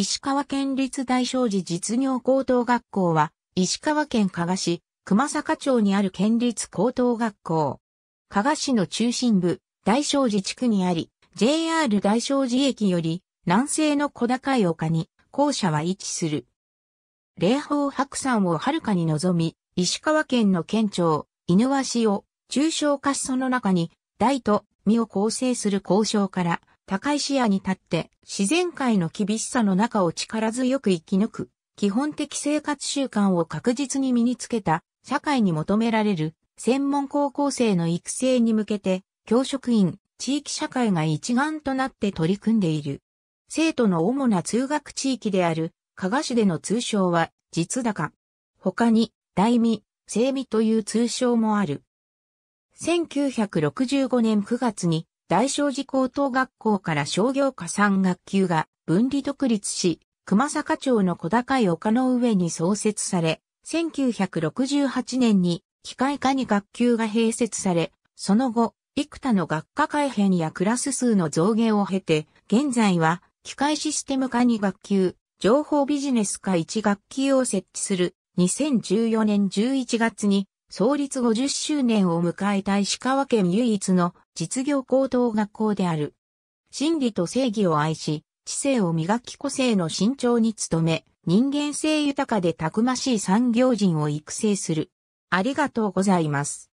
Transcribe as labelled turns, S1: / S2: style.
S1: 石川県立大正寺実業高等学校は、石川県加
S2: 賀市、熊坂町にある県立高等学校。加賀市の中心部、大正寺地区にあり、JR 大正寺駅より南西の小高い丘に校舎は位置する。霊峰白山をはるかに望み、石川県の県庁、犬鷲を中小滑走の中に、大と身を構成する交渉から高い視野に立って自然界の厳しさの中を力強く生き抜く、基本的生活習慣を確実に身につけた社会に求められる専門高校生の育成に向けて教職員、地域社会が一丸となって取り組んでいる。生徒の主な通学地域である加賀市での通称は実高。他に大味、生味という通称もある。1965年9月に大正寺高等学校から商業科3学級が分離独立し、熊坂町の小高い丘の上に創設され、1968年に機械科に学級が併設され、その後、幾多の学科改編やクラス数の増減を経て、現在は機械システム科に学級、情報ビジネス科1学級を設置する2014年11月に創立50周年を迎えた石川県唯一の実業高等学校である。真理と正義を愛し、知性を磨き個性の慎重に努め、人間性豊かでたくましい産業人を育成
S1: する。ありがとうございます。